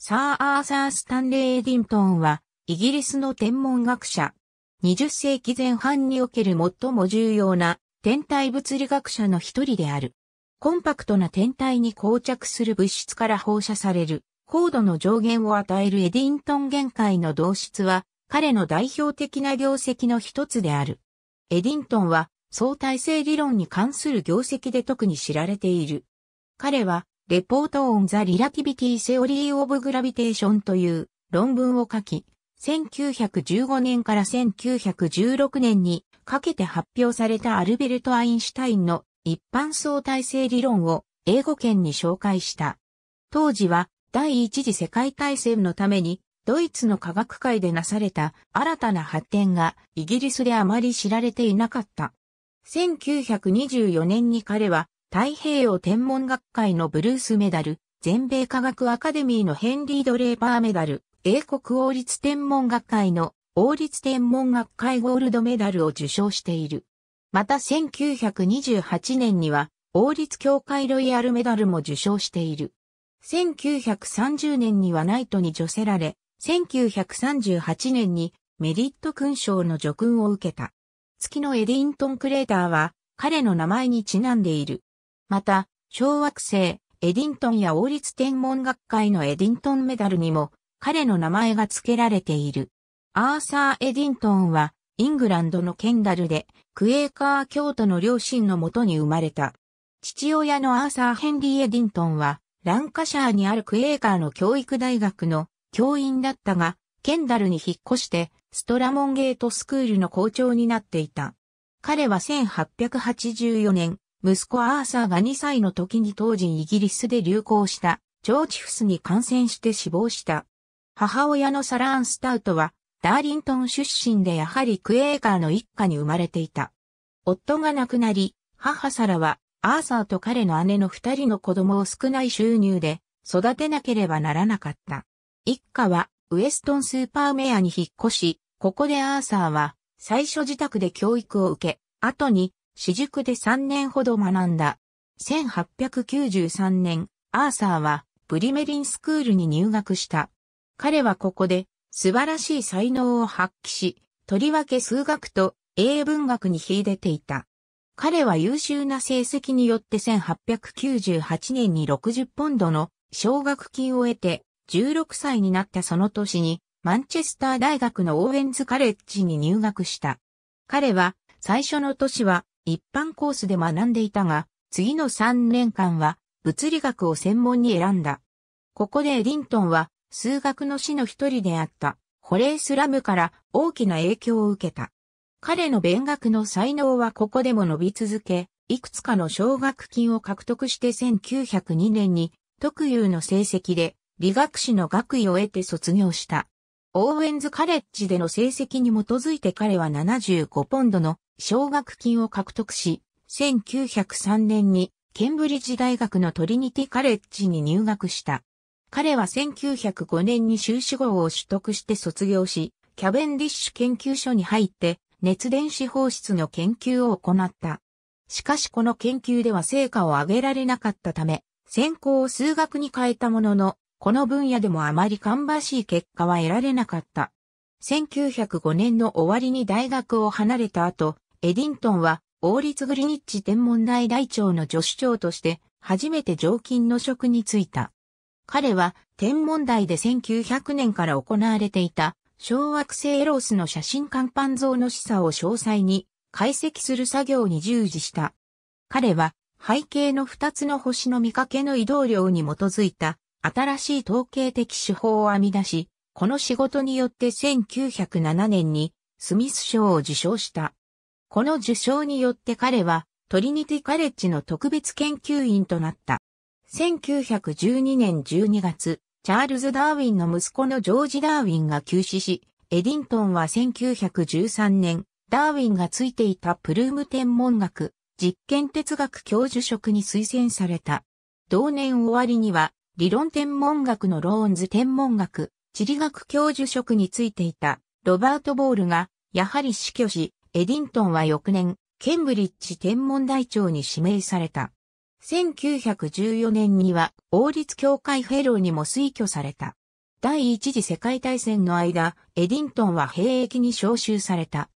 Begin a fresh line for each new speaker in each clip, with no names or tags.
サー・アーサー・スタンレー・エディントンは、イギリスの天文学者。20世紀前半における最も重要な天体物理学者の一人である。コンパクトな天体に膠着する物質から放射される高度の上限を与えるエディントン限界の導出は、彼の代表的な業績の一つである。エディントンは相対性理論に関する業績で特に知られている。彼はレポートオンザリラティビティセオリーオブグラビテーションという論文を書き、1915年から1916年にかけて発表されたアルベルト・アインシュタインの一般相対性理論を英語圏に紹介した。当時は第一次世界大戦のためにドイツの科学界でなされた新たな発展がイギリスであまり知られていなかった。1924年に彼は太平洋天文学会のブルースメダル、全米科学アカデミーのヘンリー・ドレーパーメダル、英国王立天文学会の王立天文学会ゴールドメダルを受賞している。また1928年には王立協会ロイヤルメダルも受賞している。1930年にはナイトに助せられ、1938年にメリット勲章の叙勲を受けた。月のエディントンクレーターは彼の名前にちなんでいる。また、小惑星、エディントンや王立天文学会のエディントンメダルにも彼の名前が付けられている。アーサー・エディントンは、イングランドのケンダルで、クエーカー教徒の両親のもとに生まれた。父親のアーサー・ヘンリー・エディントンは、ランカシャーにあるクエーカーの教育大学の教員だったが、ケンダルに引っ越して、ストラモンゲートスクールの校長になっていた。彼は1884年、息子アーサーが2歳の時に当時イギリスで流行したョーチフスに感染して死亡した。母親のサラーン・スタウトはダーリントン出身でやはりクエーカーの一家に生まれていた。夫が亡くなり、母サラはアーサーと彼の姉の二人の子供を少ない収入で育てなければならなかった。一家はウエストンスーパーメアに引っ越し、ここでアーサーは最初自宅で教育を受け、後に私塾で3年ほど学んだ。1893年、アーサーはブリメリンスクールに入学した。彼はここで素晴らしい才能を発揮し、とりわけ数学と英文学に秀でていた。彼は優秀な成績によって1898年に60ポンドの奨学金を得て16歳になったその年にマンチェスター大学のオーウェンズカレッジに入学した。彼は最初の年は一般コースで学んでいたが、次の3年間は物理学を専門に選んだ。ここでリントンは数学の師の一人であったホレイス・ラムから大きな影響を受けた。彼の勉学の才能はここでも伸び続け、いくつかの奨学金を獲得して1902年に特有の成績で理学士の学位を得て卒業した。オーウェンズカレッジでの成績に基づいて彼は75ポンドの奨学金を獲得し、1903年にケンブリッジ大学のトリニティカレッジに入学した。彼は1905年に修士号を取得して卒業し、キャベンディッシュ研究所に入って熱電子放出の研究を行った。しかしこの研究では成果を上げられなかったため、専攻を数学に変えたものの、この分野でもあまり芳しい結果は得られなかった。1905年の終わりに大学を離れた後、エディントンは王立グリニッチ天文台大長の助手長として初めて常勤の職に就いた。彼は天文台で1900年から行われていた小惑星エロスの写真看板像の示唆を詳細に解析する作業に従事した。彼は背景の二つの星の見かけの移動量に基づいた新しい統計的手法を編み出し、この仕事によって1907年にスミス賞を受賞した。この受賞によって彼はトリニティカレッジの特別研究員となった。1912年12月、チャールズ・ダーウィンの息子のジョージ・ダーウィンが急死し、エディントンは1913年、ダーウィンがついていたプルーム天文学、実験哲学教授職に推薦された。同年終わりには、理論天文学のローンズ天文学、地理学教授職についていた、ロバート・ボールが、やはり死去し、エディントンは翌年、ケンブリッジ天文台長に指名された。1914年には王立協会フェローにも推挙された。第一次世界大戦の間、エディントンは兵役に召集された。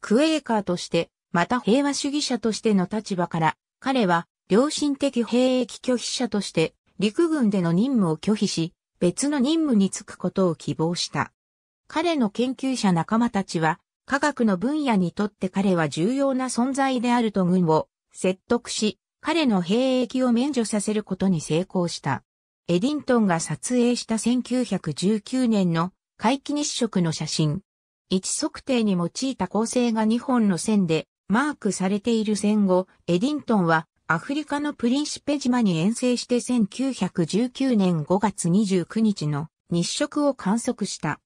クエーカーとして、また平和主義者としての立場から、彼は良心的兵役拒否者として陸軍での任務を拒否し、別の任務に就くことを希望した。彼の研究者仲間たちは科学の分野にとって彼は重要な存在であると軍を説得し、彼の兵役を免除させることに成功した。エディントンが撮影した1919年の回帰日食の写真。位置測定に用いた構成が2本の線でマークされている戦後、エディントンはアフリカのプリンシペ島に遠征して1919年5月29日の日食を観測した。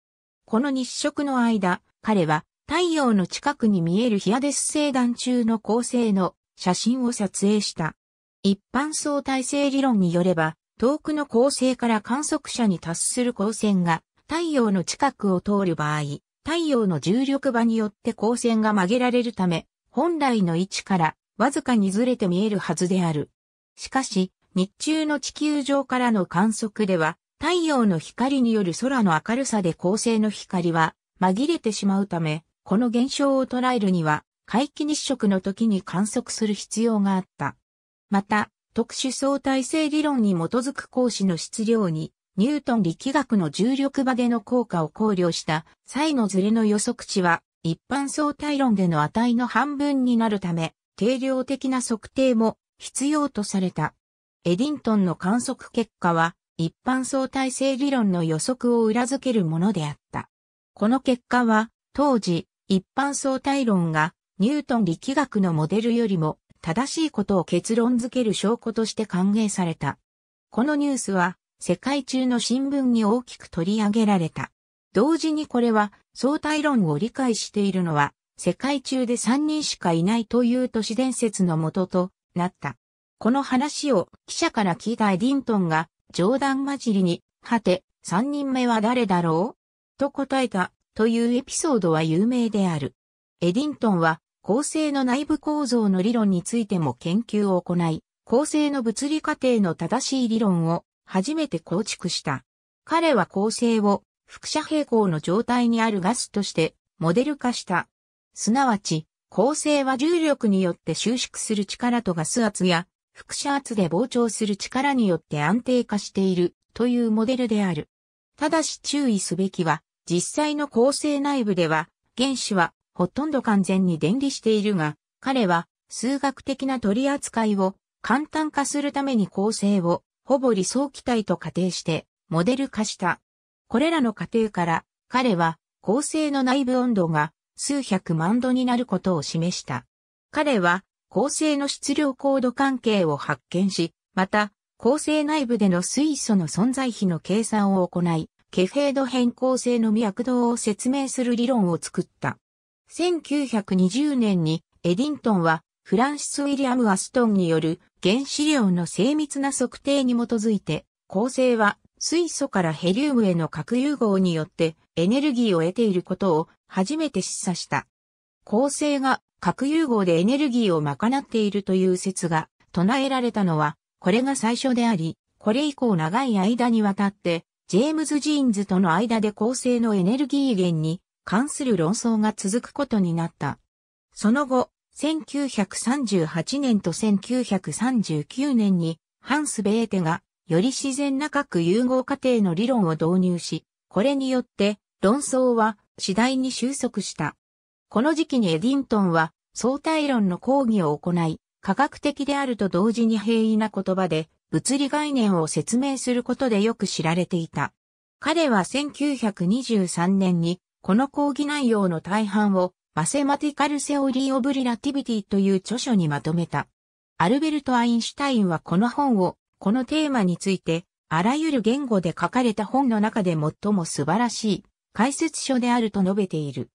この日食の間、彼は太陽の近くに見えるヒアデス星団中の恒星の写真を撮影した。一般相対性理論によれば、遠くの恒星から観測者に達する光線が太陽の近くを通る場合、太陽の重力場によって光線が曲げられるため、本来の位置からわずかにずれて見えるはずである。しかし、日中の地球上からの観測では、太陽の光による空の明るさで恒星の光は紛れてしまうため、この現象を捉えるには、回帰日食の時に観測する必要があった。また、特殊相対性理論に基づく光子の質量に、ニュートン力学の重力場での効果を考慮した際のズレの予測値は、一般相対論での値の半分になるため、定量的な測定も必要とされた。エディントンの観測結果は、一般相対性理論の予測を裏付けるものであった。この結果は、当時、一般相対論がニュートン力学のモデルよりも正しいことを結論づける証拠として歓迎された。このニュースは世界中の新聞に大きく取り上げられた。同時にこれは相対論を理解しているのは世界中で3人しかいないという都市伝説の元となった。この話を記者から聞いたエディントンが冗談交じりに、はて、3人目は誰だろうと答えたというエピソードは有名である。エディントンは構成の内部構造の理論についても研究を行い、構成の物理過程の正しい理論を初めて構築した。彼は構成を副射平行の状態にあるガスとしてモデル化した。すなわち、構成は重力によって収縮する力とガス圧や副射圧で膨張する力によって安定化しているというモデルである。ただし注意すべきは、実際の構成内部では、原子はほとんど完全に電離しているが、彼は数学的な取り扱いを簡単化するために構成をほぼ理想気体と仮定してモデル化した。これらの過程から彼は構成の内部温度が数百万度になることを示した。彼は構成の質量高度関係を発見し、また構成内部での水素の存在比の計算を行い、ケフェード変更性の脈動を説明する理論を作った。1920年にエディントンはフランシス・ウィリアム・アストンによる原子量の精密な測定に基づいて、構成は水素からヘリウムへの核融合によってエネルギーを得ていることを初めて示唆した。構成が核融合でエネルギーを賄っているという説が唱えられたのは、これが最初であり、これ以降長い間にわたってジェームズ・ジーンズとの間で構成のエネルギー源に関する論争が続くことになった。その後、1938年と1939年にハンス・ベーテがより自然な核融合過程の理論を導入し、これによって論争は次第に収束した。この時期にエディントンは相対論の講義を行い、科学的であると同時に平易な言葉で物理概念を説明することでよく知られていた。彼は1923年にこの講義内容の大半をマセマティカルセオリー・オブ・リラティビティという著書にまとめた。アルベルト・アインシュタインはこの本をこのテーマについてあらゆる言語で書かれた本の中で最も素晴らしい解説書であると述べている。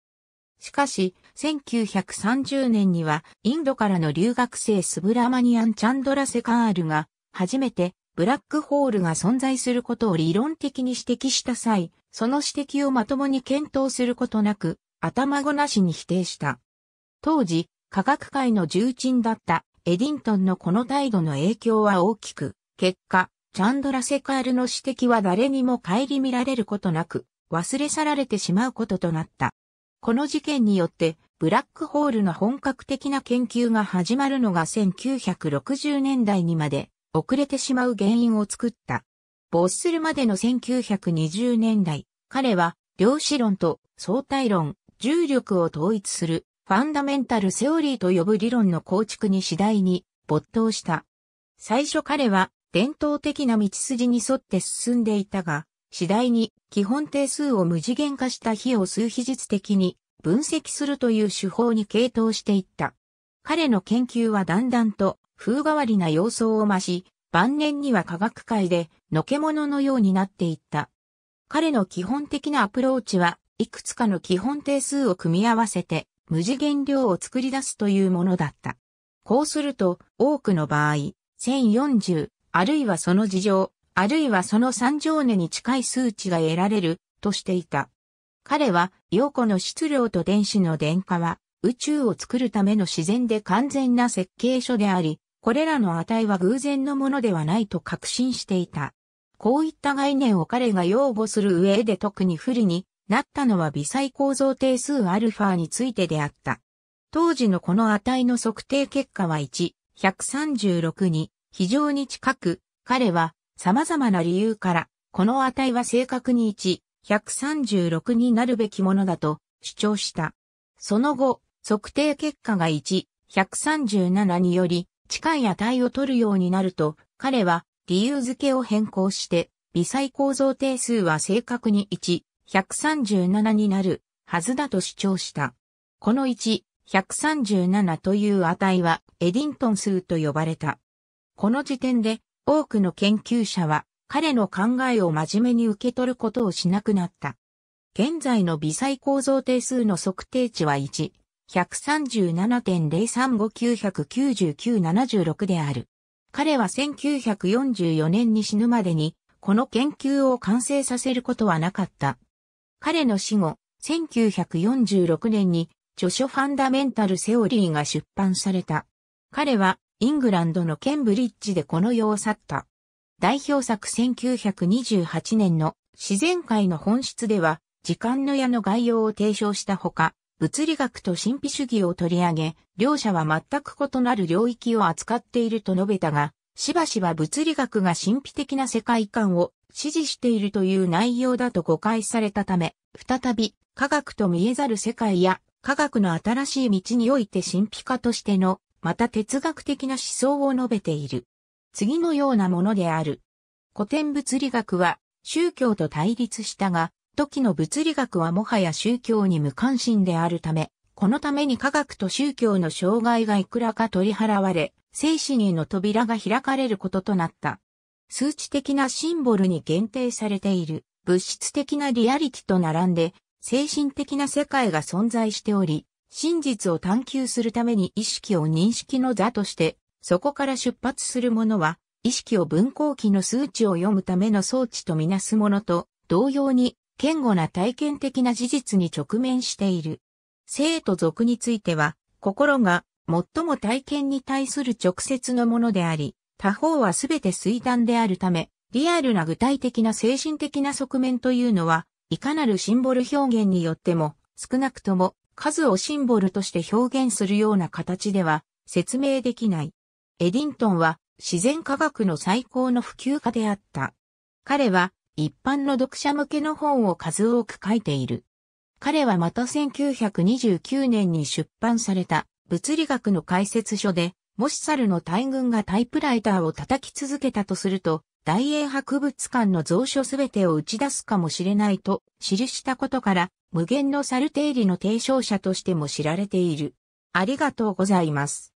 しかし、1930年にはインドからの留学生スブラマニアン・チャンドラセカールが初めてブラックホールが存在することを理論的に指摘した際、その指摘をまともに検討することなく、頭ごなしに否定した。当時、科学界の重鎮だったエディントンのこの態度の影響は大きく、結果、チャンドラセカールの指摘は誰にも顧みられることなく、忘れ去られてしまうこととなった。この事件によって、ブラックホールの本格的な研究が始まるのが1960年代にまで遅れてしまう原因を作った。没するまでの1920年代、彼は量子論と相対論、重力を統一するファンダメンタルセオリーと呼ぶ理論の構築に次第に没頭した。最初彼は伝統的な道筋に沿って進んでいたが、次第に基本定数を無次元化した比を数比術的に分析するという手法に傾倒していった。彼の研究はだんだんと風変わりな様相を増し、晩年には科学界で、のけ者のようになっていった。彼の基本的なアプローチは、いくつかの基本定数を組み合わせて、無次元量を作り出すというものだった。こうすると、多くの場合、1040、あるいはその事情、あるいはその三乗根に近い数値が得られる、としていた。彼は、陽子の質量と電子の電化は、宇宙を作るための自然で完全な設計書であり、これらの値は偶然のものではないと確信していた。こういった概念を彼が擁護する上で特に不利になったのは微細構造定数アルファについてであった。当時のこの値の測定結果は1、136に非常に近く、彼は様々な理由から、この値は正確に1、136になるべきものだと主張した。その後、測定結果が1、137により、近い値を取るようになると、彼は理由付けを変更して、微細構造定数は正確に1、137になるはずだと主張した。この1、137という値はエディントン数と呼ばれた。この時点で多くの研究者は彼の考えを真面目に受け取ることをしなくなった。現在の微細構造定数の測定値は1、137.035999-76である。彼は1944年に死ぬまでに、この研究を完成させることはなかった。彼の死後、1946年に著書ファンダメンタルセオリーが出版された。彼はイングランドのケンブリッジでこの世を去った。代表作1928年の自然界の本質では時間の矢の概要を提唱したほか、物理学と神秘主義を取り上げ、両者は全く異なる領域を扱っていると述べたが、しばしば物理学が神秘的な世界観を支持しているという内容だと誤解されたため、再び科学と見えざる世界や科学の新しい道において神秘家としての、また哲学的な思想を述べている。次のようなものである。古典物理学は宗教と対立したが、時の物理学はもはや宗教に無関心であるため、このために科学と宗教の障害がいくらか取り払われ、精神への扉が開かれることとなった。数値的なシンボルに限定されている物質的なリアリティと並んで、精神的な世界が存在しており、真実を探求するために意識を認識の座として、そこから出発するものは、意識を分光器の数値を読むための装置とみなすものと、同様に堅固な体験的な事実に直面している。生と俗については、心が最も体験に対する直接のものであり、他方はすべて水断であるため、リアルな具体的な精神的な側面というのは、いかなるシンボル表現によっても、少なくとも数をシンボルとして表現するような形では説明できない。エディントンは自然科学の最高の普及家であった。彼は一般の読者向けの本を数多く書いている。彼はまた1929年に出版された物理学の解説書で、もし猿の大群がタイプライターを叩き続けたとすると、大英博物館の蔵書すべてを打ち出すかもしれないと記したことから、無限の猿定理の提唱者としても知られている。ありがとうございます。